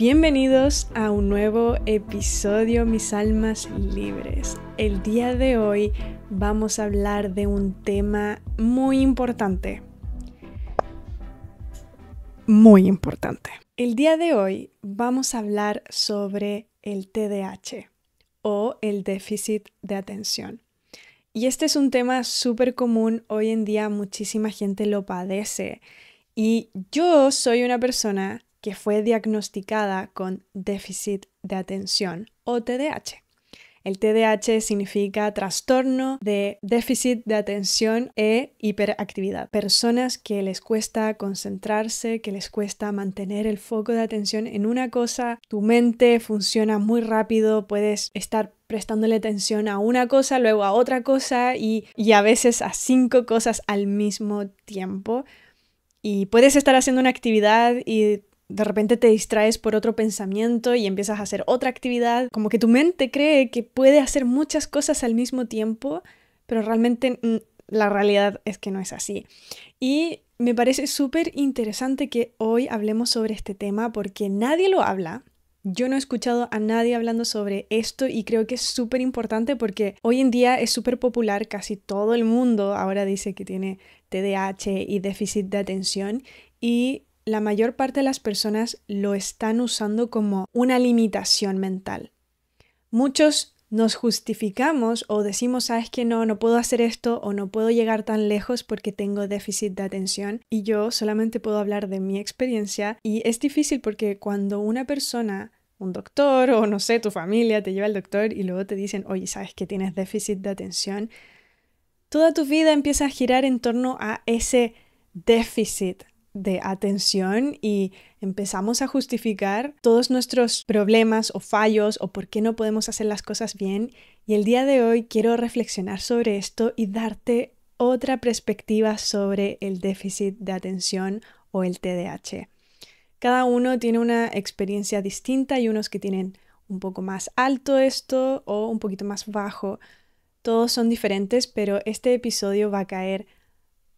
Bienvenidos a un nuevo episodio, mis almas libres. El día de hoy vamos a hablar de un tema muy importante. Muy importante. El día de hoy vamos a hablar sobre el TDAH o el déficit de atención. Y este es un tema súper común, hoy en día muchísima gente lo padece. Y yo soy una persona que fue diagnosticada con déficit de atención o TDAH. El TDAH significa trastorno de déficit de atención e hiperactividad. Personas que les cuesta concentrarse, que les cuesta mantener el foco de atención en una cosa. Tu mente funciona muy rápido, puedes estar prestándole atención a una cosa, luego a otra cosa y, y a veces a cinco cosas al mismo tiempo. Y puedes estar haciendo una actividad y de repente te distraes por otro pensamiento y empiezas a hacer otra actividad, como que tu mente cree que puede hacer muchas cosas al mismo tiempo, pero realmente la realidad es que no es así. Y me parece súper interesante que hoy hablemos sobre este tema porque nadie lo habla. Yo no he escuchado a nadie hablando sobre esto y creo que es súper importante porque hoy en día es súper popular, casi todo el mundo ahora dice que tiene TDAH y déficit de atención y la mayor parte de las personas lo están usando como una limitación mental. Muchos nos justificamos o decimos, sabes que no, no puedo hacer esto o no puedo llegar tan lejos porque tengo déficit de atención y yo solamente puedo hablar de mi experiencia y es difícil porque cuando una persona, un doctor o no sé, tu familia te lleva al doctor y luego te dicen, oye, sabes que tienes déficit de atención, toda tu vida empieza a girar en torno a ese déficit de atención y empezamos a justificar todos nuestros problemas o fallos o por qué no podemos hacer las cosas bien. Y el día de hoy quiero reflexionar sobre esto y darte otra perspectiva sobre el déficit de atención o el TDAH. Cada uno tiene una experiencia distinta y unos que tienen un poco más alto esto o un poquito más bajo. Todos son diferentes, pero este episodio va a caer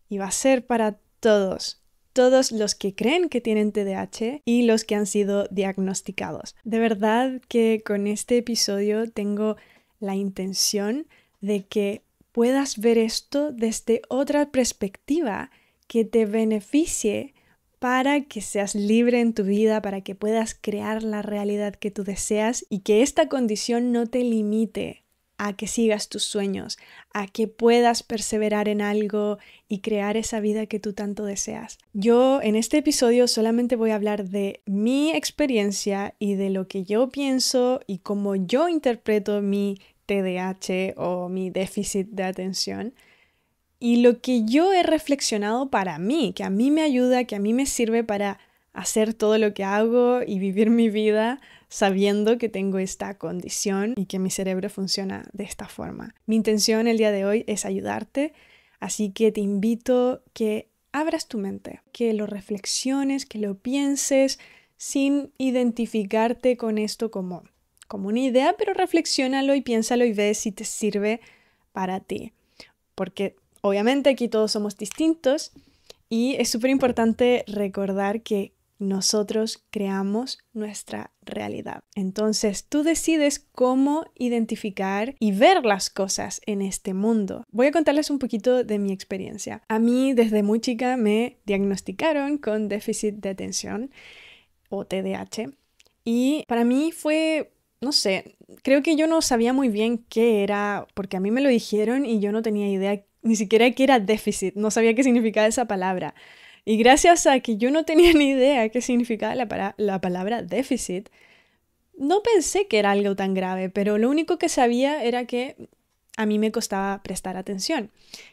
y va a ser para todos todos los que creen que tienen TDAH y los que han sido diagnosticados. De verdad que con este episodio tengo la intención de que puedas ver esto desde otra perspectiva que te beneficie para que seas libre en tu vida, para que puedas crear la realidad que tú deseas y que esta condición no te limite a que sigas tus sueños, a que puedas perseverar en algo y crear esa vida que tú tanto deseas. Yo en este episodio solamente voy a hablar de mi experiencia y de lo que yo pienso y cómo yo interpreto mi TDAH o mi déficit de atención y lo que yo he reflexionado para mí, que a mí me ayuda, que a mí me sirve para hacer todo lo que hago y vivir mi vida sabiendo que tengo esta condición y que mi cerebro funciona de esta forma. Mi intención el día de hoy es ayudarte, así que te invito que abras tu mente, que lo reflexiones, que lo pienses sin identificarte con esto como, como una idea, pero reflexiónalo y piénsalo y ve si te sirve para ti. Porque obviamente aquí todos somos distintos y es súper importante recordar que nosotros creamos nuestra realidad. Entonces tú decides cómo identificar y ver las cosas en este mundo. Voy a contarles un poquito de mi experiencia. A mí desde muy chica me diagnosticaron con déficit de atención o TDAH y para mí fue no sé, creo que yo no sabía muy bien qué era, porque a mí me lo dijeron y yo no tenía idea ni siquiera qué era déficit, no sabía qué significaba esa palabra. Y gracias a que yo no tenía ni idea qué significaba la, palabra déficit, no pensé que era algo tan grave, pero lo único que sabía era que a mí me costaba prestar atención.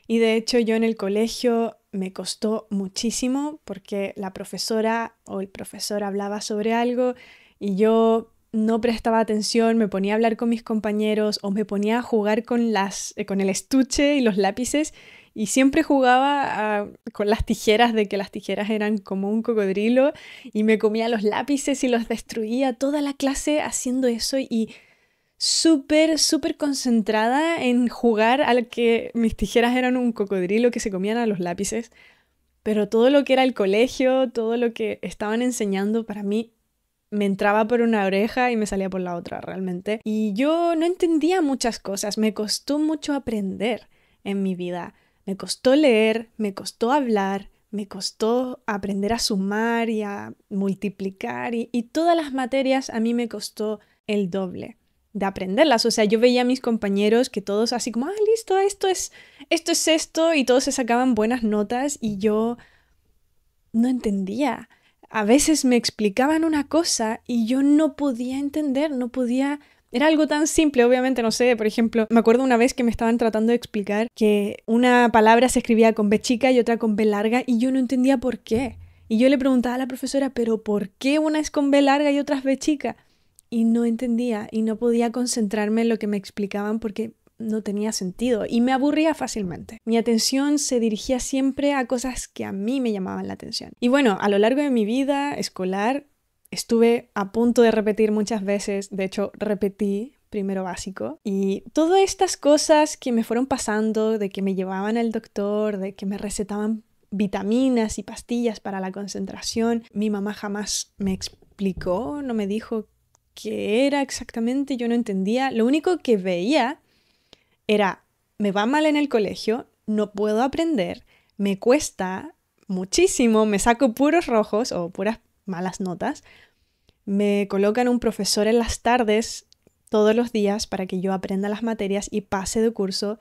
Y de hecho yo en el colegio me costó muchísimo porque la profesora o el profesor hablaba sobre algo y yo no prestaba atención, me ponía a hablar con mis compañeros o me ponía a jugar con eh, el estuche y los lápices y siempre jugaba ah, con las tijeras, de que las tijeras eran como un cocodrilo, y me comía los lápices y los destruía toda la clase haciendo eso y súper, súper concentrada en jugar al que mis tijeras eran un cocodrilo que se comían a los lápices. Pero todo lo que era el colegio, todo lo que estaban enseñando para mí me entraba por una oreja y me salía por la otra realmente. Y yo no entendía muchas cosas, me costó mucho aprender en mi vida. Me costó leer, me costó hablar, me costó aprender a sumar y a multiplicar y, todas las materias a mí me costó el doble de aprenderlas. O sea, yo veía a mis compañeros que todos así como, ah, listo, esto es, esto es esto, y todos se sacaban buenas notas y yo no entendía. A veces me explicaban una cosa y yo no podía entender, no podía era algo tan simple, obviamente, no sé, por ejemplo, me acuerdo una vez que me estaban tratando de explicar que una palabra se escribía con B chica y otra con B larga y yo no entendía por qué. Y yo le preguntaba a la profesora, pero ¿por qué una es con B larga y otras es B chica? Y no entendía y no podía concentrarme en lo que me explicaban porque no tenía sentido y me aburría fácilmente. Mi atención se dirigía siempre a cosas que a mí me llamaban la atención. Y bueno, a lo largo de mi vida escolar estuve a punto de repetir muchas veces, de hecho repetí primero básico. Y todas estas cosas que me fueron pasando, de que me llevaban al doctor, de que me recetaban vitaminas y pastillas para la concentración, mi mamá jamás me explicó, no me dijo qué era exactamente, yo no entendía. Lo único que veía era, me va mal en el colegio, no puedo aprender, me cuesta muchísimo, me saco puros rojos o puras malas notas, me colocan un profesor en las tardes todos los días para que yo aprenda las materias y pase de curso.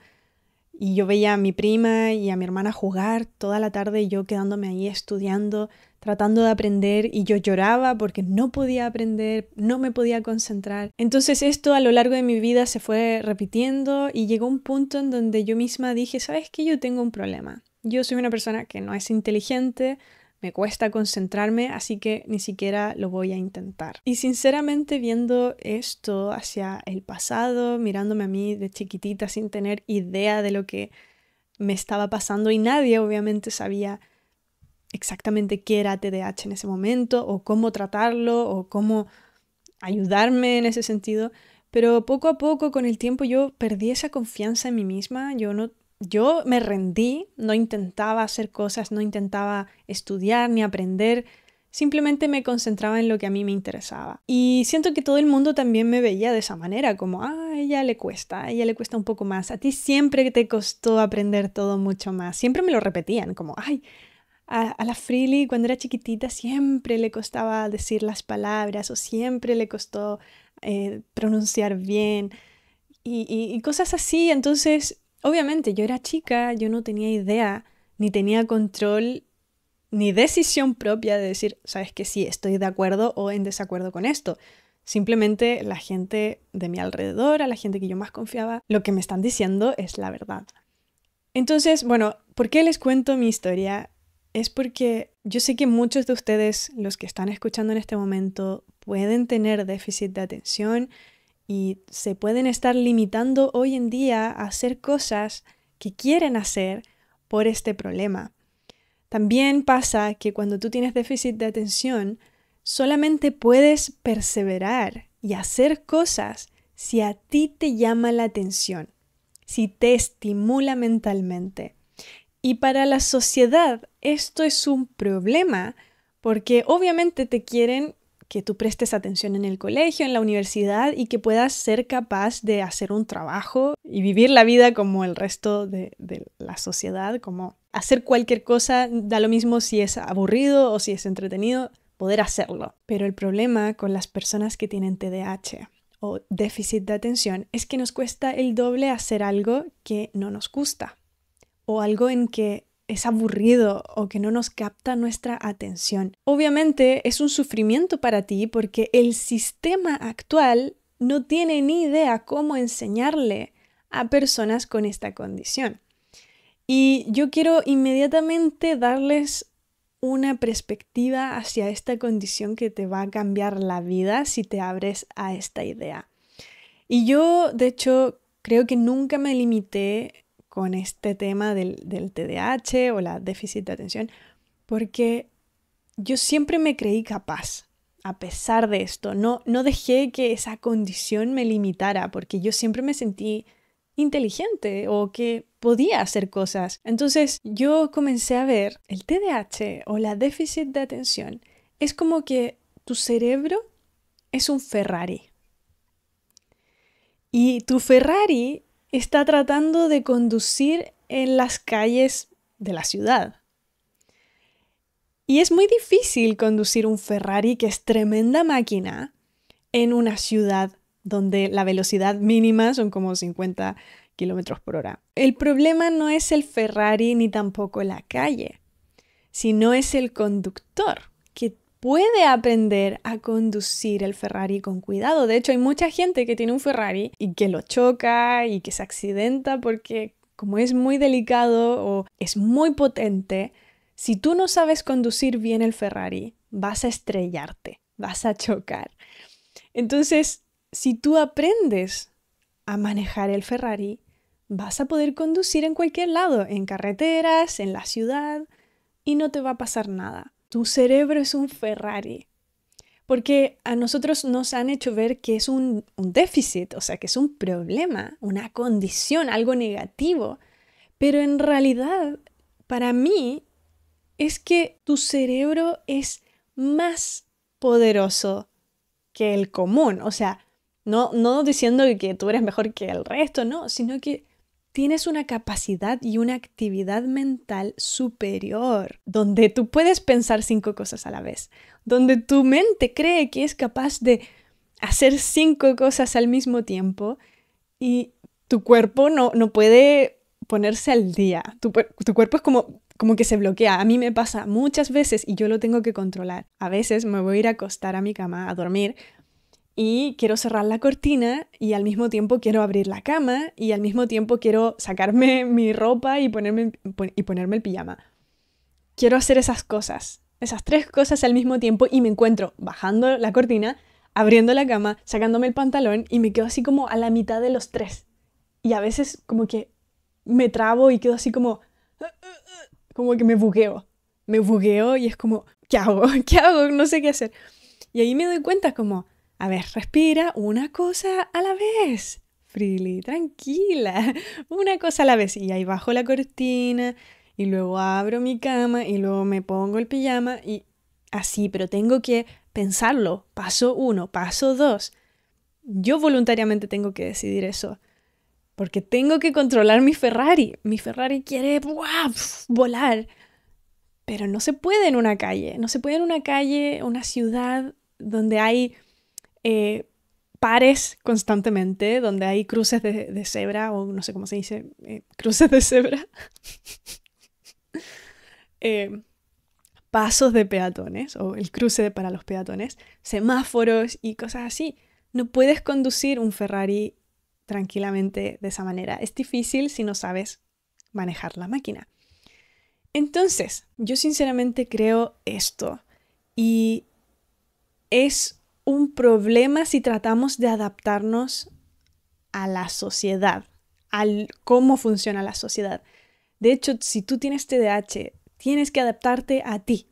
Y yo veía a mi prima y a mi hermana jugar toda la tarde yo quedándome ahí estudiando, tratando de aprender y yo lloraba porque no podía aprender, no me podía concentrar. Entonces esto a lo largo de mi vida se fue repitiendo y llegó un punto en donde yo misma dije, ¿sabes qué? Yo tengo un problema. Yo soy una persona que no es inteligente, me cuesta concentrarme, así que ni siquiera lo voy a intentar. Y sinceramente viendo esto hacia el pasado, mirándome a mí de chiquitita sin tener idea de lo que me estaba pasando y nadie obviamente sabía exactamente qué era TDAH en ese momento o cómo tratarlo o cómo ayudarme en ese sentido, pero poco a poco con el tiempo yo perdí esa confianza en mí misma, yo no yo me rendí, no intentaba hacer cosas, no intentaba estudiar ni aprender, simplemente me concentraba en lo que a mí me interesaba. Y siento que todo el mundo también me veía de esa manera, como, ah, a ella le cuesta, a ella le cuesta un poco más, a ti siempre te costó aprender todo mucho más, siempre me lo repetían, como, ay. A, la Freely cuando era chiquitita siempre le costaba decir las palabras o siempre le costó eh, pronunciar bien y cosas así. Entonces Obviamente, yo era chica, yo no tenía idea, ni tenía control, ni decisión propia de decir, sabes que sí, estoy de acuerdo o en desacuerdo con esto. Simplemente la gente de mi alrededor, a la gente que yo más confiaba, lo que me están diciendo es la verdad. Entonces, bueno, ¿por qué les cuento mi historia? Es porque yo sé que muchos de ustedes, los que están escuchando en este momento, pueden tener déficit de atención, y se pueden estar limitando hoy en día a hacer cosas que quieren hacer por este problema. También pasa que cuando tú tienes déficit de atención, solamente puedes perseverar y hacer cosas si a ti te llama la atención, si te estimula mentalmente. Y para la sociedad esto es un problema porque obviamente te quieren que tú prestes atención en el colegio, en la universidad y que puedas ser capaz de hacer un trabajo y vivir la vida como el resto de, la sociedad, como hacer cualquier cosa, da lo mismo si es aburrido o si es entretenido, poder hacerlo. Pero el problema con las personas que tienen TDAH o déficit de atención es que nos cuesta el doble hacer algo que no nos gusta o algo en que es aburrido o que no nos capta nuestra atención. Obviamente es un sufrimiento para ti porque el sistema actual no tiene ni idea cómo enseñarle a personas con esta condición. Y yo quiero inmediatamente darles una perspectiva hacia esta condición que te va a cambiar la vida si te abres a esta idea. Y yo, de hecho, creo que nunca me limité con este tema del, del TDAH o la déficit de atención, porque yo siempre me creí capaz, a pesar de esto, no, no dejé que esa condición me limitara, porque yo siempre me sentí inteligente o que podía hacer cosas. Entonces yo comencé a ver el TDAH o la déficit de atención. Es como que tu cerebro es un Ferrari. Y tu Ferrari está tratando de conducir en las calles de la ciudad. Y es muy difícil conducir un Ferrari, que es tremenda máquina, en una ciudad donde la velocidad mínima son como 50 kilómetros por hora. El problema no es el Ferrari ni tampoco la calle, sino es el conductor, que puede aprender a conducir el Ferrari con cuidado. De hecho, hay mucha gente que tiene un Ferrari y que lo choca y que se accidenta porque como es muy delicado o es muy potente, si tú no sabes conducir bien el Ferrari, vas a estrellarte, vas a chocar. Entonces, si tú aprendes a manejar el Ferrari, vas a poder conducir en cualquier lado, en carreteras, en la ciudad, y no te va a pasar nada. Tu cerebro es un Ferrari. Porque a nosotros nos han hecho ver que es un, déficit, o sea, que es un problema, una condición, algo negativo. Pero en realidad, para mí, es que tu cerebro es más poderoso que el común. O sea, no, no diciendo que tú eres mejor que el resto, no, sino que tienes una capacidad y una actividad mental superior, donde tú puedes pensar cinco cosas a la vez, donde tu mente cree que es capaz de hacer cinco cosas al mismo tiempo y tu cuerpo no, no puede ponerse al día. Tu, cuerpo es como, como que se bloquea. A mí me pasa muchas veces y yo lo tengo que controlar. A veces me voy a ir a acostar a mi cama a dormir y quiero cerrar la cortina y al mismo tiempo quiero abrir la cama y al mismo tiempo quiero sacarme mi ropa y ponerme, y ponerme el pijama. Quiero hacer esas cosas, esas tres cosas al mismo tiempo y me encuentro bajando la cortina, abriendo la cama, sacándome el pantalón y me quedo así como a la mitad de los tres. Y a veces como que me trabo y quedo así como... como que me bugueo. Me bugueo y es como, ¿qué hago? ¿Qué hago? No sé qué hacer. Y ahí me doy cuenta como, a ver, respira una cosa a la vez. Freely, tranquila, una cosa a la vez. Y ahí bajo la cortina y luego abro mi cama y luego me pongo el pijama y así, pero tengo que pensarlo. Paso uno, paso dos. Yo voluntariamente tengo que decidir eso. Porque tengo que controlar mi Ferrari. Mi Ferrari quiere volar. Pero no se puede en una calle. No se puede en una calle, una ciudad donde hay eh, pares constantemente, donde hay cruces de, cebra, o no sé cómo se dice, eh, cruces de cebra, eh, pasos de peatones, o el cruce para los peatones, semáforos y cosas así. No puedes conducir un Ferrari tranquilamente de esa manera. Es difícil si no sabes manejar la máquina. Entonces, yo sinceramente creo esto y es un problema si tratamos de adaptarnos a la sociedad, al cómo funciona la sociedad. De hecho, si tú tienes TDAH, tienes que adaptarte a ti.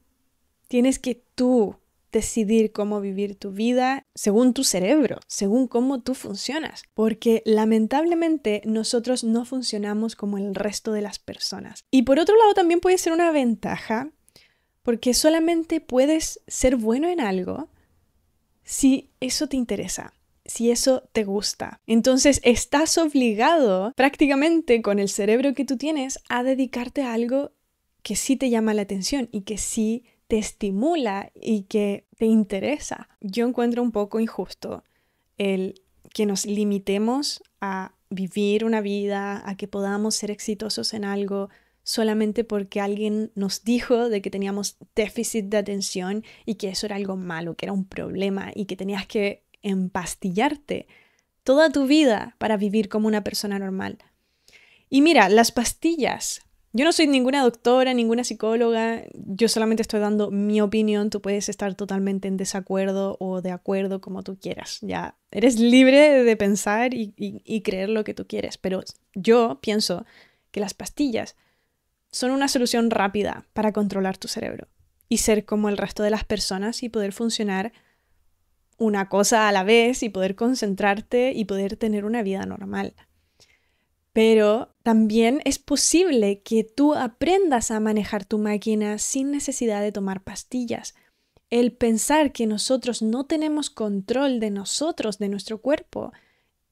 Tienes que tú decidir cómo vivir tu vida según tu cerebro, según cómo tú funcionas, porque lamentablemente nosotros no funcionamos como el resto de las personas. Y por otro lado también puede ser una ventaja, porque solamente puedes ser bueno en algo si eso te interesa, si eso te gusta. Entonces estás obligado prácticamente con el cerebro que tú tienes a dedicarte a algo que sí te llama la atención y que sí te estimula y que te interesa. Yo encuentro un poco injusto el que nos limitemos a vivir una vida, a que podamos ser exitosos en algo solamente porque alguien nos dijo de que teníamos déficit de atención y que eso era algo malo, que era un problema y que tenías que empastillarte toda tu vida para vivir como una persona normal. Y mira, las pastillas. Yo no soy ninguna doctora, ninguna psicóloga, yo solamente estoy dando mi opinión, tú puedes estar totalmente en desacuerdo o de acuerdo como tú quieras, ya eres libre de pensar y, creer lo que tú quieres, pero yo pienso que las pastillas son una solución rápida para controlar tu cerebro y ser como el resto de las personas y poder funcionar una cosa a la vez y poder concentrarte y poder tener una vida normal. Pero también es posible que tú aprendas a manejar tu máquina sin necesidad de tomar pastillas. El pensar que nosotros no tenemos control de nosotros, de nuestro cuerpo,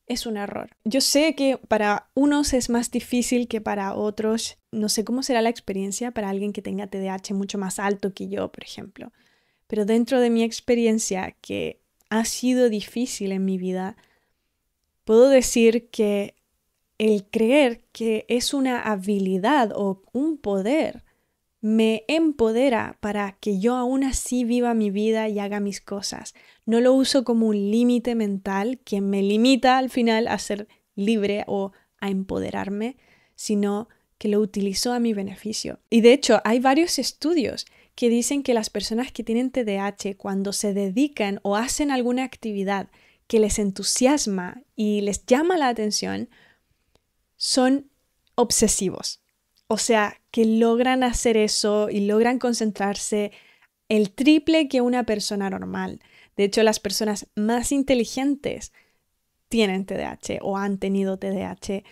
es un error. Yo sé que para unos es más difícil que para otros. No sé cómo será la experiencia para alguien que tenga TDAH mucho más alto que yo, por ejemplo. Pero dentro de mi experiencia, que ha sido difícil en mi vida, puedo decir que el creer que es una habilidad o un poder me empodera para que yo aún así viva mi vida y haga mis cosas. No lo uso como un límite mental que me limita al final a ser libre o a empoderarme, sino que lo utilizo a mi beneficio. Y de hecho, hay varios estudios que dicen que las personas que tienen TDAH, cuando se dedican o hacen alguna actividad que les entusiasma y les llama la atención, son obsesivos. O sea, que logran hacer eso y logran concentrarse el triple que una persona normal. De hecho, las personas más inteligentes tienen TDAH o han tenido TDAH.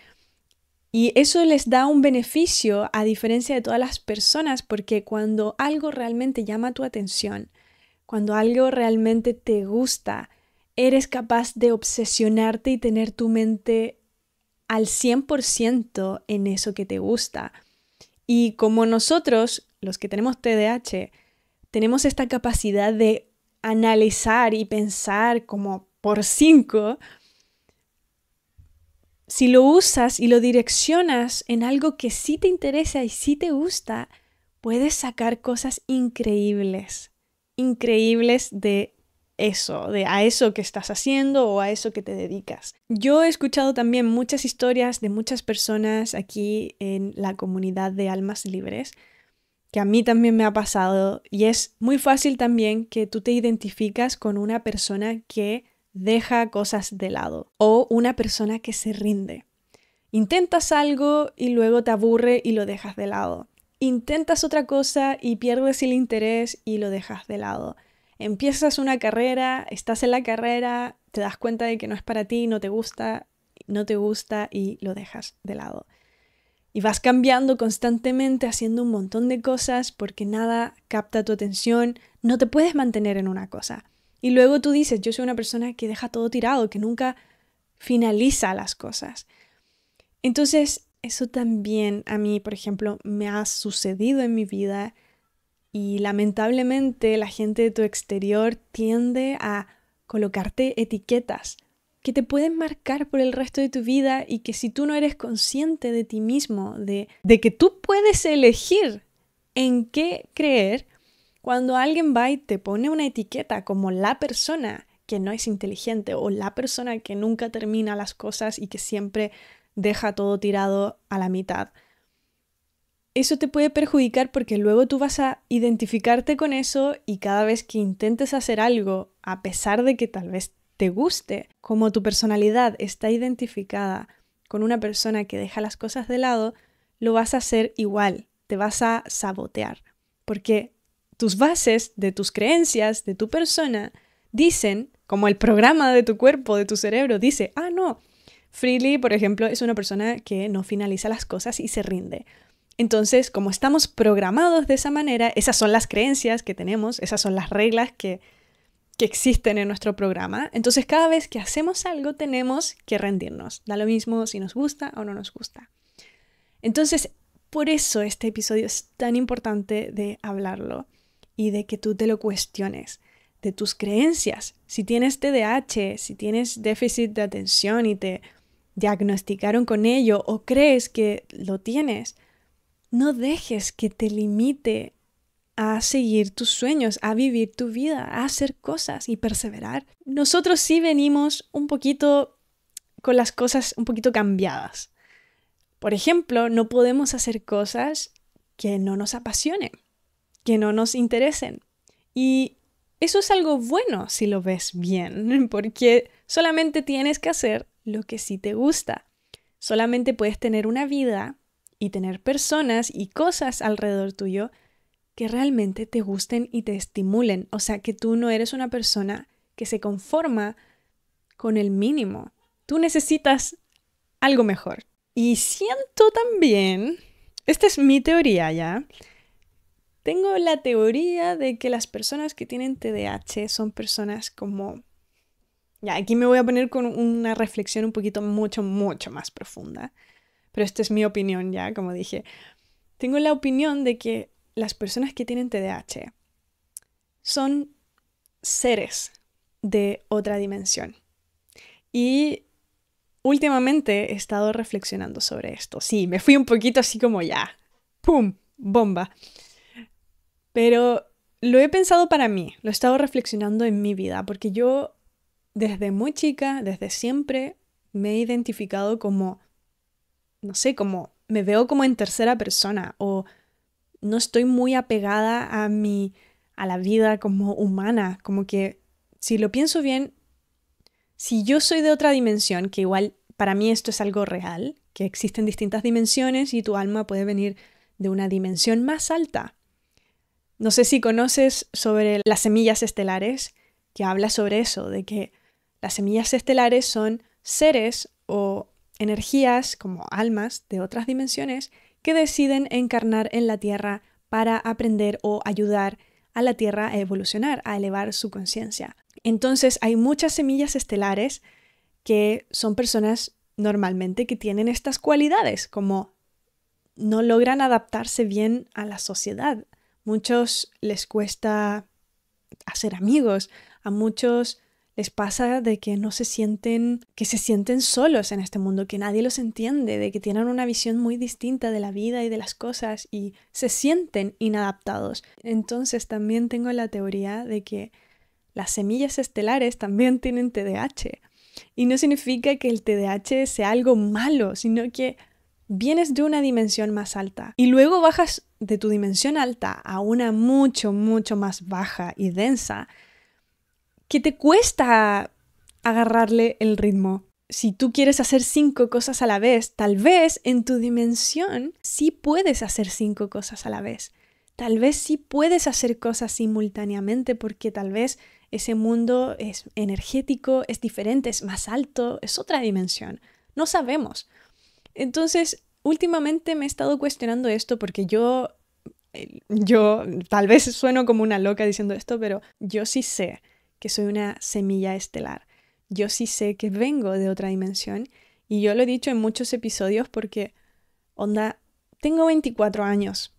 Y eso les da un beneficio a diferencia de todas las personas porque cuando algo realmente llama tu atención, cuando algo realmente te gusta, eres capaz de obsesionarte y tener tu mente al 100% en eso que te gusta. Y como nosotros, los que tenemos TDAH, tenemos esta capacidad de analizar y pensar como por cinco, si lo usas y lo direccionas en algo que sí te interesa y sí te gusta, puedes sacar cosas increíbles, increíbles de eso, de a eso que estás haciendo o a eso que te dedicas. Yo he escuchado también muchas historias de muchas personas aquí en la comunidad de almas libres, que a mí también me ha pasado y es muy fácil también que tú te identificas con una persona que deja cosas de lado o una persona que se rinde. Intentas algo y luego te aburre y lo dejas de lado. Intentas otra cosa y pierdes el interés y lo dejas de lado empiezas una carrera, estás en la carrera, te das cuenta de que no es para ti, no te gusta, no te gusta y lo dejas de lado. Y vas cambiando constantemente, haciendo un montón de cosas porque nada capta tu atención, no te puedes mantener en una cosa. Y luego tú dices, yo soy una persona que deja todo tirado, que nunca finaliza las cosas. Entonces, eso también a mí, por ejemplo, me ha sucedido en mi vida y lamentablemente la gente de tu exterior tiende a colocarte etiquetas que te pueden marcar por el resto de tu vida y que si tú no eres consciente de ti mismo, de, de que tú puedes elegir en qué creer, cuando alguien va y te pone una etiqueta como la persona que no es inteligente o la persona que nunca termina las cosas y que siempre deja todo tirado a la mitad eso te puede perjudicar porque luego tú vas a identificarte con eso y cada vez que intentes hacer algo, a pesar de que tal vez te guste, como tu personalidad está identificada con una persona que deja las cosas de lado, lo vas a hacer igual, te vas a sabotear, porque tus bases de tus creencias, de tu persona, dicen, como el programa de tu cuerpo, de tu cerebro, dice, ah, no, Freely, por ejemplo, es una persona que no finaliza las cosas y se rinde. Entonces, como estamos programados de esa manera, esas son las creencias que tenemos, esas son las reglas que, existen en nuestro programa. Entonces, cada vez que hacemos algo, tenemos que rendirnos. Da lo mismo si nos gusta o no nos gusta. Entonces, por eso este episodio es tan importante de hablarlo y de que tú te lo cuestiones, de tus creencias. Si tienes TDAH, si tienes déficit de atención y te diagnosticaron con ello o crees que lo tienes, no dejes que te limite a seguir tus sueños, a vivir tu vida, a hacer cosas y perseverar. Nosotros sí venimos un poquito con las cosas un poquito cambiadas. Por ejemplo, no podemos hacer cosas que no nos apasionen, que no nos interesen. Y eso es algo bueno si lo ves bien, porque solamente tienes que hacer lo que sí te gusta. Solamente puedes tener una vida y tener personas y cosas alrededor tuyo que realmente te gusten y te estimulen. O sea, que tú no eres una persona que se conforma con el mínimo. Tú necesitas algo mejor. Y siento también, esta es mi teoría ya, tengo la teoría de que las personas que tienen TDAH son personas como... Ya, aquí me voy a poner con una reflexión un poquito mucho, mucho más profunda pero esta es mi opinión ya, como dije. Tengo la opinión de que las personas que tienen TDAH son seres de otra dimensión. Y últimamente he estado reflexionando sobre esto. Sí, me fui un poquito así como ya. ¡Pum! Bomba. Pero lo he pensado para mí, lo he estado reflexionando en mi vida, porque yo desde muy chica, desde siempre, me he identificado como no sé, como me veo como en tercera persona o no estoy muy apegada a mi a la vida como humana, como que si lo pienso bien, si yo soy de otra dimensión, que igual para mí esto es algo real, que existen distintas dimensiones y tu alma puede venir de una dimensión más alta. No sé si conoces sobre las semillas estelares, que habla sobre eso, de que las semillas estelares son seres o energías como almas de otras dimensiones que deciden encarnar en la Tierra para aprender o ayudar a la Tierra a evolucionar, a elevar su conciencia. Entonces hay muchas semillas estelares que son personas normalmente que tienen estas cualidades, como no logran adaptarse bien a la sociedad. Muchos les cuesta hacer amigos, a muchos les pasa de que no se sienten, que se sienten solos en este mundo, que nadie los entiende, de que tienen una visión muy distinta de la vida y de las cosas y se sienten inadaptados. Entonces también tengo la teoría de que las semillas estelares también tienen TDAH. Y no significa que el TDAH sea algo malo, sino que vienes de una dimensión más alta y luego bajas de tu dimensión alta a una mucho, mucho más baja y densa que te cuesta agarrarle el ritmo. Si tú quieres hacer cinco cosas a la vez, tal vez en tu dimensión sí puedes hacer cinco cosas a la vez. Tal vez sí puedes hacer cosas simultáneamente porque tal vez ese mundo es energético, es diferente, es más alto, es otra dimensión. No sabemos. Entonces, últimamente me he estado cuestionando esto porque yo, eh, yo tal vez sueno como una loca diciendo esto, pero yo sí sé que soy una semilla estelar. Yo sí sé que vengo de otra dimensión y yo lo he dicho en muchos episodios porque, onda, tengo 24 años.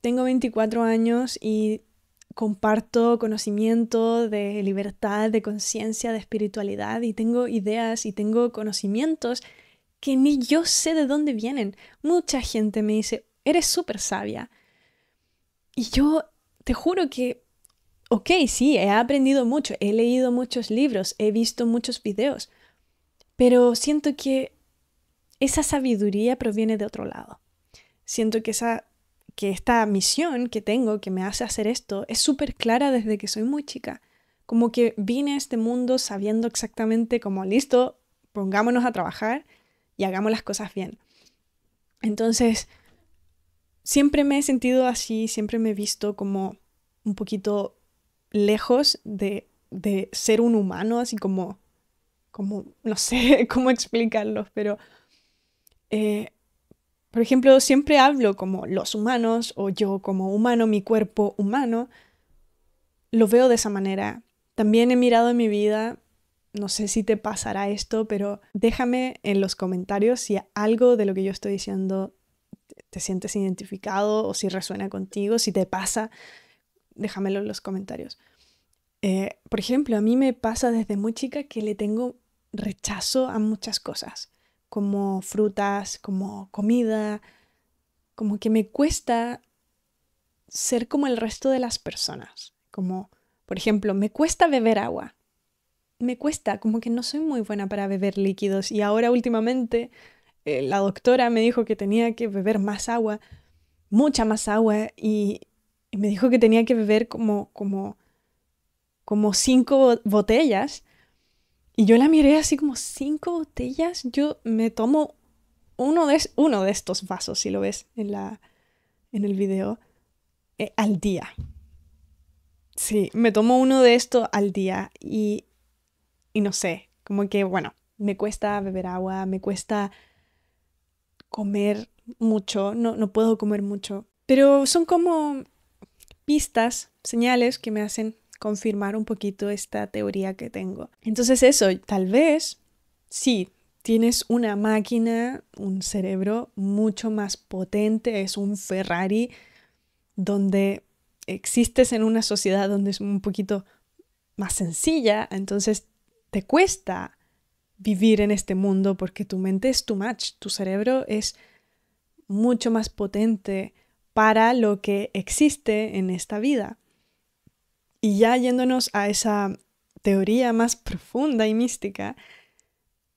Tengo 24 años y comparto conocimiento de libertad, de conciencia, de espiritualidad y tengo ideas y tengo conocimientos que ni yo sé de dónde vienen. Mucha gente me dice, eres súper sabia. Y yo te juro que ok, sí, he aprendido mucho, he leído muchos libros, he visto muchos videos, pero siento que esa sabiduría proviene de otro lado. Siento que, esa, que esta misión que tengo, que me hace hacer esto, es súper clara desde que soy muy chica. Como que vine a este mundo sabiendo exactamente cómo, listo, pongámonos a trabajar y hagamos las cosas bien. Entonces, siempre me he sentido así, siempre me he visto como un poquito lejos de, ser un humano, así como, como, no sé cómo explicarlo, pero, eh, por ejemplo, siempre hablo como los humanos o yo como humano, mi cuerpo humano, lo veo de esa manera. También he mirado en mi vida, no sé si te pasará esto, pero déjame en los comentarios si algo de lo que yo estoy diciendo te sientes identificado o si resuena contigo, si te pasa déjamelo en los comentarios. Eh, por ejemplo, a mí me pasa desde muy chica que le tengo rechazo a muchas cosas, como frutas, como comida, como que me cuesta ser como el resto de las personas, como, por ejemplo, me cuesta beber agua. Me cuesta, como que no soy muy buena para beber líquidos y ahora últimamente eh, la doctora me dijo que tenía que beber más agua, mucha más agua y me dijo que tenía que beber como, como, como cinco botellas. Y yo la miré así como cinco botellas. Yo me tomo uno de, uno de estos vasos, si lo ves en, la, en el video, eh, al día. Sí, me tomo uno de esto al día y, y no sé, como que, bueno, me cuesta beber agua, me cuesta comer mucho, no, no puedo comer mucho. Pero son como pistas, señales que me hacen confirmar un poquito esta teoría que tengo. Entonces eso, tal vez, sí, tienes una máquina, un cerebro mucho más potente, es un Ferrari donde existes en una sociedad donde es un poquito más sencilla, entonces te cuesta vivir en este mundo porque tu mente es too much, tu cerebro es mucho más potente para lo que existe en esta vida. Y ya yéndonos a esa teoría más profunda y mística,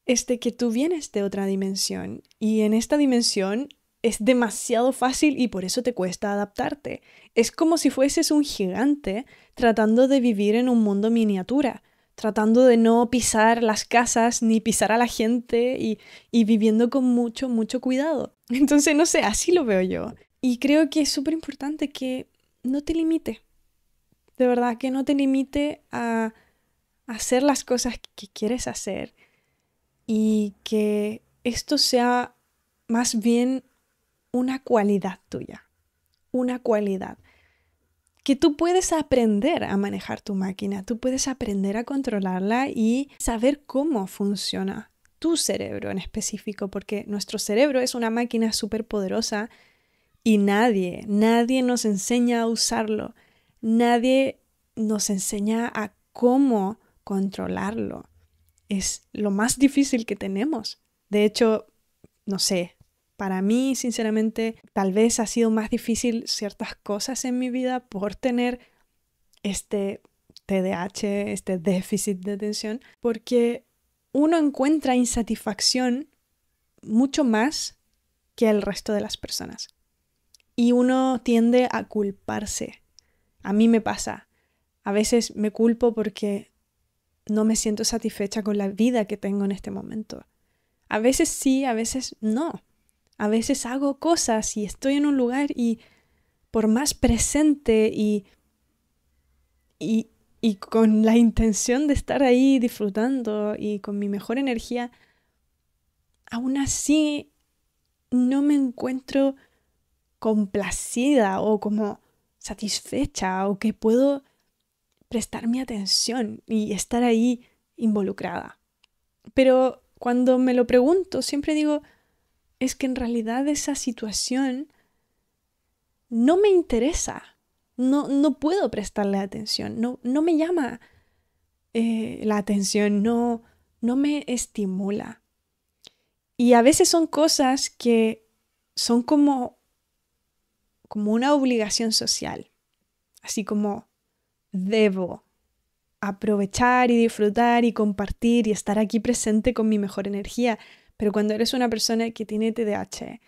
es de que tú vienes de otra dimensión y en esta dimensión es demasiado fácil y por eso te cuesta adaptarte. Es como si fueses un gigante tratando de vivir en un mundo miniatura, tratando de no pisar las casas ni pisar a la gente y, viviendo con mucho, mucho cuidado. Entonces, no sé, así lo veo yo. Y creo que es súper importante que no te limite, de verdad, que no te limite a hacer las cosas que quieres hacer y que esto sea más bien una cualidad tuya, una cualidad que tú puedes aprender a manejar tu máquina, tú puedes aprender a controlarla y saber cómo funciona tu cerebro en específico, porque nuestro cerebro es una máquina súper poderosa y nadie, nadie nos enseña a usarlo. Nadie nos enseña a cómo controlarlo. Es lo más difícil que tenemos. De hecho, no sé, para mí, sinceramente, tal vez ha sido más difícil ciertas cosas en mi vida por tener este TDAH, este déficit de atención, porque uno encuentra insatisfacción mucho más que el resto de las personas y uno tiende a culparse. A mí me pasa. A veces me culpo porque no me siento satisfecha con la vida que tengo en este momento. A veces sí, a veces no. A veces hago cosas y estoy en un lugar y por más presente y, y, y con la intención de estar ahí disfrutando y con mi mejor energía, aún así no me encuentro complacida o como satisfecha o que puedo prestar mi atención y estar ahí involucrada. Pero cuando me lo pregunto, siempre digo, es que en realidad esa situación no me interesa, no, no puedo prestarle atención, no, no me llama eh, la atención, no, no me estimula. Y a veces son cosas que son como como una obligación social, así como debo aprovechar y disfrutar y compartir y estar aquí presente con mi mejor energía. Pero cuando eres una persona que tiene TDAH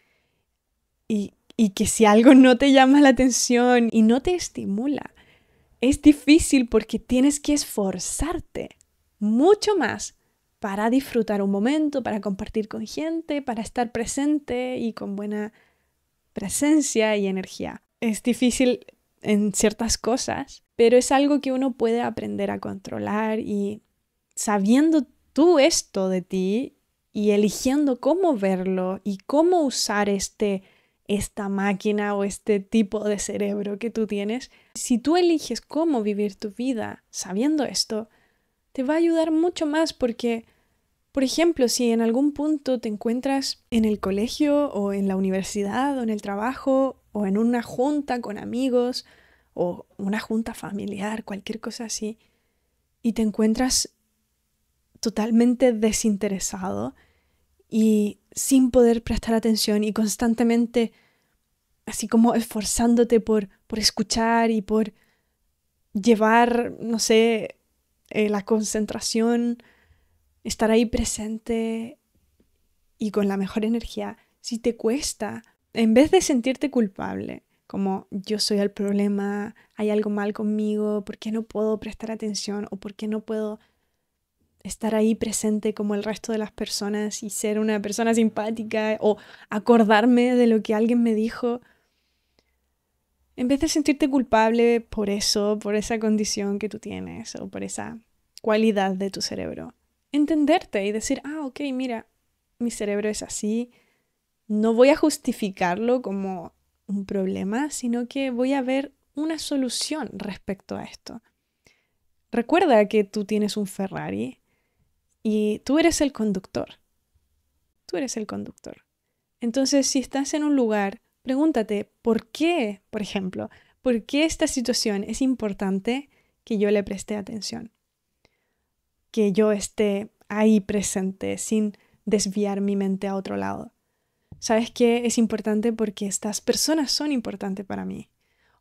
y, y que si algo no te llama la atención y no te estimula, es difícil porque tienes que esforzarte mucho más para disfrutar un momento, para compartir con gente, para estar presente y con buena presencia y energía. Es difícil en ciertas cosas, pero es algo que uno puede aprender a controlar y sabiendo tú esto de ti y eligiendo cómo verlo y cómo usar este esta máquina o este tipo de cerebro que tú tienes, si tú eliges cómo vivir tu vida sabiendo esto, te va a ayudar mucho más porque por ejemplo, si en algún punto te encuentras en el colegio o en la universidad o en el trabajo o en una junta con amigos o una junta familiar, cualquier cosa así, y te encuentras totalmente desinteresado y sin poder prestar atención y constantemente así como esforzándote por, por escuchar y por llevar, no sé, eh, la concentración estar ahí presente y con la mejor energía. Si te cuesta, en vez de sentirte culpable, como yo soy el problema, hay algo mal conmigo, ¿por qué no puedo prestar atención o por qué no puedo estar ahí presente como el resto de las personas y ser una persona simpática o acordarme de lo que alguien me dijo? En vez de sentirte culpable por eso, por esa condición que tú tienes o por esa cualidad de tu cerebro, entenderte y decir, ah, ok, mira, mi cerebro es así, no voy a justificarlo como un problema, sino que voy a ver una solución respecto a esto. Recuerda que tú tienes un Ferrari y tú eres el conductor. Tú eres el conductor. Entonces, si estás en un lugar, pregúntate, ¿por qué, por ejemplo, por qué esta situación es importante que yo le preste atención? que yo esté ahí presente sin desviar mi mente a otro lado. ¿Sabes que es importante porque estas personas son importantes para mí?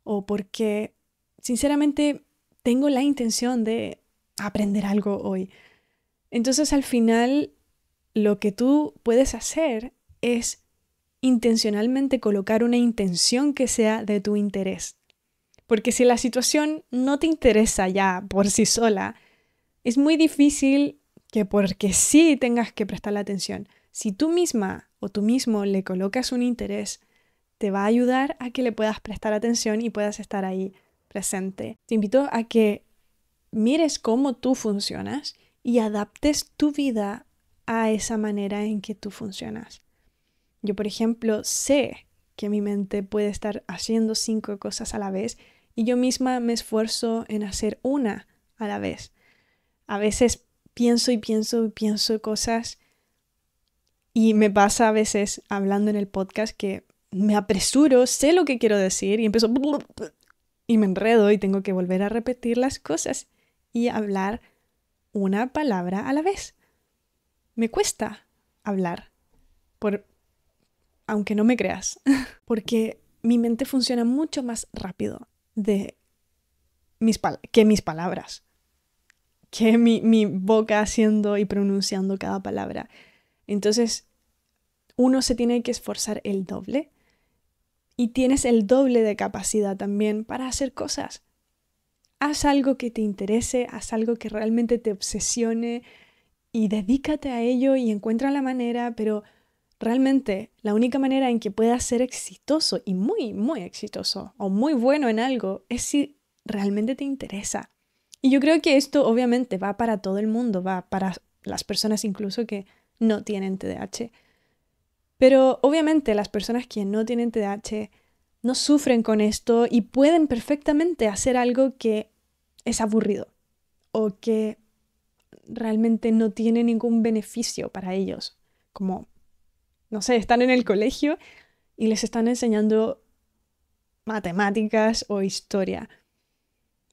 O porque, sinceramente, tengo la intención de aprender algo hoy. Entonces, al final, lo que tú puedes hacer es intencionalmente colocar una intención que sea de tu interés. Porque si la situación no te interesa ya por sí sola, es muy difícil que porque sí tengas que prestar la atención. Si tú misma o tú mismo le colocas un interés, te va a ayudar a que le puedas prestar atención y puedas estar ahí presente. Te invito a que mires cómo tú funcionas y adaptes tu vida a esa manera en que tú funcionas. Yo, por ejemplo, sé que mi mente puede estar haciendo cinco cosas a la vez y yo misma me esfuerzo en hacer una a la vez. A veces pienso y pienso y pienso cosas y me pasa a veces hablando en el podcast que me apresuro, sé lo que quiero decir y empiezo y me enredo y tengo que volver a repetir las cosas y hablar una palabra a la vez. Me cuesta hablar, por, aunque no me creas, porque mi mente funciona mucho más rápido de mis que mis palabras que mi, boca haciendo y pronunciando cada palabra. Entonces, uno se tiene que esforzar el doble y tienes el doble de capacidad también para hacer cosas. Haz algo que te interese, haz algo que realmente te obsesione y dedícate a ello y encuentra la manera, pero realmente la única manera en que puedas ser exitoso y muy, muy exitoso o muy bueno en algo es si realmente te interesa. Y yo creo que esto obviamente va para todo el mundo, va para las personas incluso que no tienen TDAH. Pero obviamente las personas que no tienen TDAH no sufren con esto y pueden perfectamente hacer algo que es aburrido o que realmente no tiene ningún beneficio para ellos. Como, no sé, están en el colegio y les están enseñando matemáticas o historia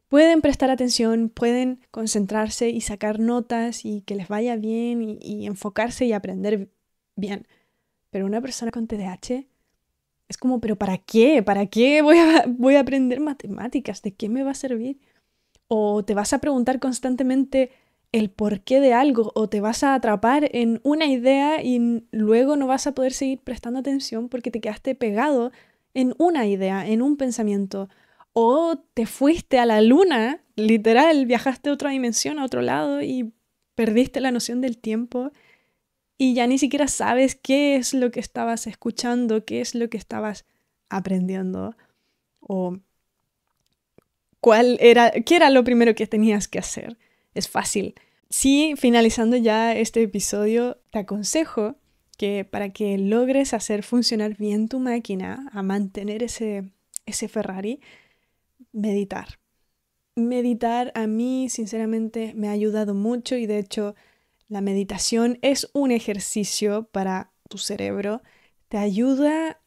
pueden prestar atención, pueden concentrarse y sacar notas y que les vaya bien y, enfocarse y aprender bien. Pero una persona con TDAH es como, pero ¿para qué? ¿Para qué voy a, voy a aprender matemáticas? ¿De qué me va a servir? O te vas a preguntar constantemente el porqué de algo o te vas a atrapar en una idea y luego no vas a poder seguir prestando atención porque te quedaste pegado en una idea, en un pensamiento o te fuiste a la luna, literal, viajaste a otra dimensión, a otro lado y perdiste la noción del tiempo y ya ni siquiera sabes qué es lo que estabas escuchando, qué es lo que estabas aprendiendo o cuál era, qué era lo primero que tenías que hacer. Es fácil. Sí, finalizando ya este episodio, te aconsejo que para que logres hacer funcionar bien tu máquina, a mantener ese, ese Ferrari, meditar. Meditar a mí, sinceramente, me ha ayudado mucho y de hecho la meditación es un ejercicio para tu cerebro. Te ayuda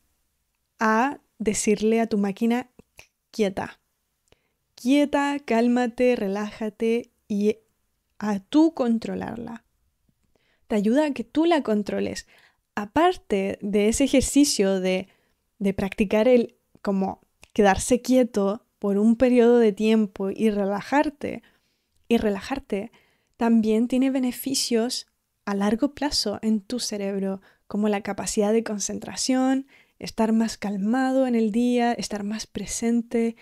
a decirle a tu máquina quieta, quieta, cálmate, relájate y a tú controlarla. Te ayuda a que tú la controles. Aparte de ese ejercicio de, de practicar el como quedarse quieto por un periodo de tiempo y relajarte, y relajarte también tiene beneficios a largo plazo en tu cerebro, como la capacidad de concentración, estar más calmado en el día, estar más presente,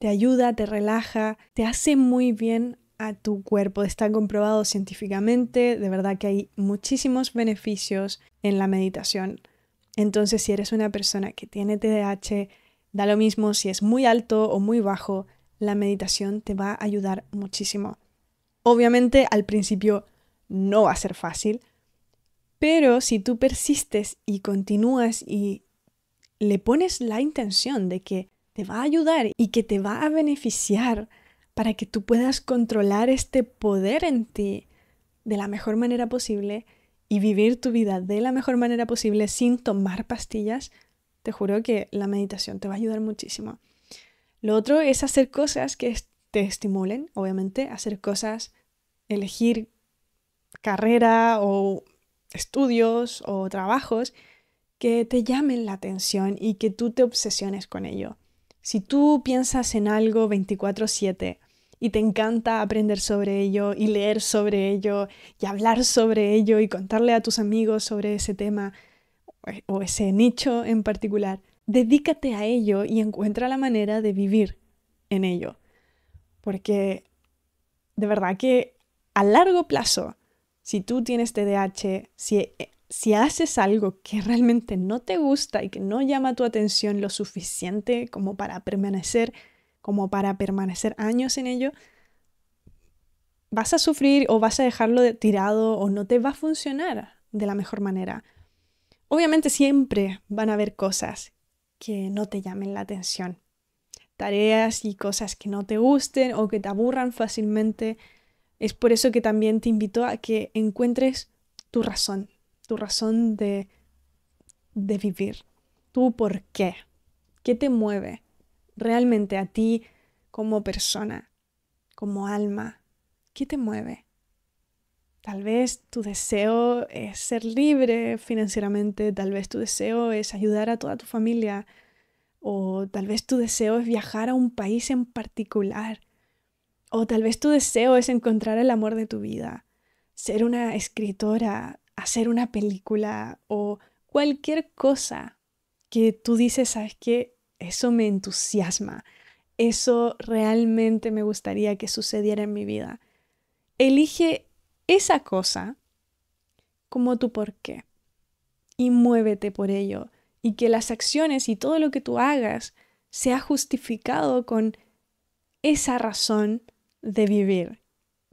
te ayuda, te relaja, te hace muy bien a tu cuerpo. Está comprobado científicamente, de verdad que hay muchísimos beneficios en la meditación. Entonces, si eres una persona que tiene TDAH, Da lo mismo si es muy alto o muy bajo, la meditación te va a ayudar muchísimo. Obviamente al principio no va a ser fácil, pero si tú persistes y continúas y le pones la intención de que te va a ayudar y que te va a beneficiar para que tú puedas controlar este poder en ti de la mejor manera posible y vivir tu vida de la mejor manera posible sin tomar pastillas, te juro que la meditación te va a ayudar muchísimo. Lo otro es hacer cosas que te estimulen, obviamente, hacer cosas, elegir carrera o estudios o trabajos que te llamen la atención y que tú te obsesiones con ello. Si tú piensas en algo 24/7 y te encanta aprender sobre ello y leer sobre ello y hablar sobre ello y contarle a tus amigos sobre ese tema, pues, o ese nicho en particular, dedícate a ello y encuentra la manera de vivir en ello. Porque de verdad que a largo plazo, si tú tienes TDAH, si, eh, si haces algo que realmente no te gusta y que no llama tu atención lo suficiente como para permanecer, como para permanecer años en ello, vas a sufrir o vas a dejarlo tirado o no te va a funcionar de la mejor manera. Obviamente siempre van a haber cosas que no te llamen la atención, tareas y cosas que no te gusten o que te aburran fácilmente. Es por eso que también te invito a que encuentres tu razón, tu razón de, de vivir, tu por qué, qué te mueve realmente a ti como persona, como alma, qué te mueve. Tal vez tu deseo es ser libre financieramente, tal vez tu deseo es ayudar a toda tu familia, o tal vez tu deseo es viajar a un país en particular, o tal vez tu deseo es encontrar el amor de tu vida, ser una escritora, hacer una película o cualquier cosa que tú dices, sabes que eso me entusiasma, eso realmente me gustaría que sucediera en mi vida. Elige esa cosa como tu por qué. Y muévete por ello. Y que las acciones y todo lo que tú hagas sea justificado con esa razón de vivir.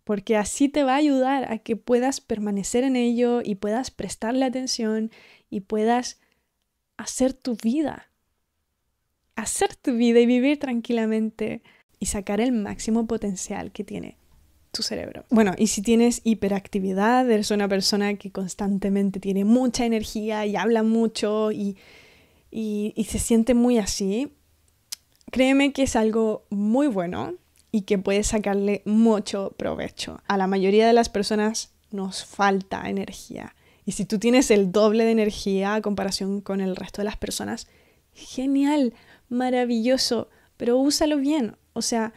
Porque así te va a ayudar a que puedas permanecer en ello y puedas prestarle atención y puedas hacer tu vida. Hacer tu vida y vivir tranquilamente y sacar el máximo potencial que tiene tu cerebro. Bueno, y si tienes hiperactividad, eres una persona que constantemente tiene mucha energía y habla mucho y, se siente muy así, créeme que es algo muy bueno y que puedes sacarle mucho provecho. A la mayoría de las personas nos falta energía. Y si tú tienes el doble de energía a comparación con el resto de las personas, genial, maravilloso, pero úsalo bien. O sea,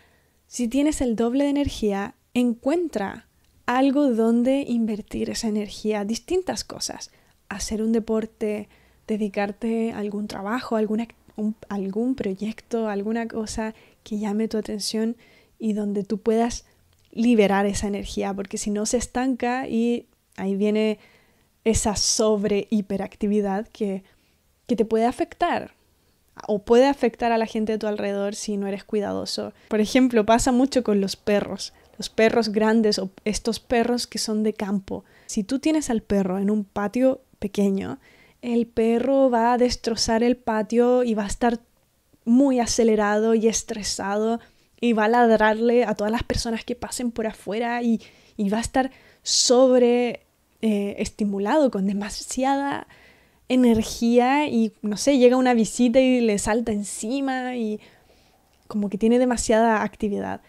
si tienes el doble de energía, encuentra algo donde invertir esa energía, distintas cosas, hacer un deporte, dedicarte a algún trabajo, algún proyecto, alguna cosa que llame tu atención y donde tú puedas liberar esa energía, porque si no se estanca y ahí viene esa sobre hiperactividad que, que te puede afectar o puede afectar a la gente de tu alrededor si no eres cuidadoso. Por ejemplo, pasa mucho con los perros los perros grandes o estos perros que son de campo. Si tú tienes al perro en un patio pequeño, el perro va a destrozar el patio y va a estar muy acelerado y estresado y va a ladrarle a todas las personas que pasen por afuera y, va a estar sobre eh, estimulado con demasiada energía y no sé, llega una visita y le salta encima y como que tiene demasiada actividad.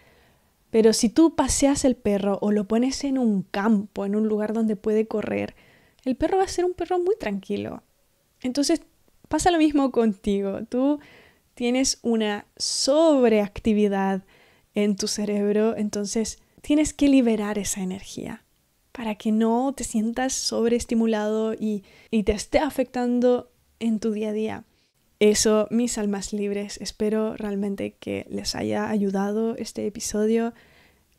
Pero si tú paseas el perro o lo pones en un campo, en un lugar donde puede correr, el perro va a ser un perro muy tranquilo. Entonces pasa lo mismo contigo. Tú tienes una sobreactividad en tu cerebro, entonces tienes que liberar esa energía para que no te sientas sobreestimulado y, y te esté afectando en tu día a día eso, mis almas libres, espero realmente que les haya ayudado este episodio.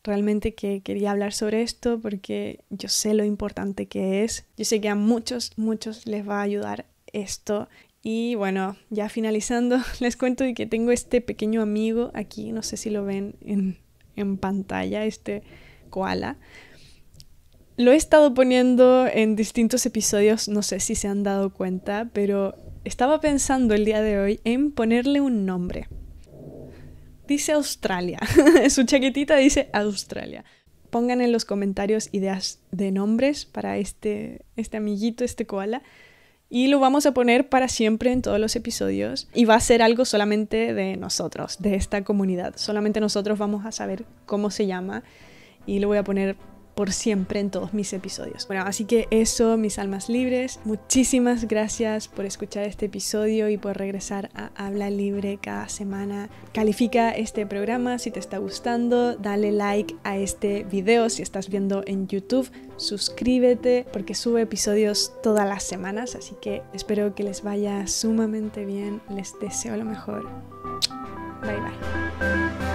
Realmente que quería hablar sobre esto porque yo sé lo importante que es. Yo sé que a muchos, muchos les va a ayudar esto. Y bueno, ya finalizando, les cuento que tengo este pequeño amigo aquí, no sé si lo ven en, en pantalla, este koala. Lo he estado poniendo en distintos episodios, no sé si se han dado cuenta, pero estaba pensando el día de hoy en ponerle un nombre. Dice Australia. Su chaquetita dice Australia. Pongan en los comentarios ideas de nombres para este, este amiguito, este koala. Y lo vamos a poner para siempre en todos los episodios. Y va a ser algo solamente de nosotros, de esta comunidad. Solamente nosotros vamos a saber cómo se llama. Y lo voy a poner por siempre en todos mis episodios. Bueno, así que eso, mis almas libres, muchísimas gracias por escuchar este episodio y por regresar a Habla Libre cada semana. Califica este programa si te está gustando, dale like a este video si estás viendo en YouTube, suscríbete porque subo episodios todas las semanas, así que espero que les vaya sumamente bien, les deseo lo mejor. Bye bye.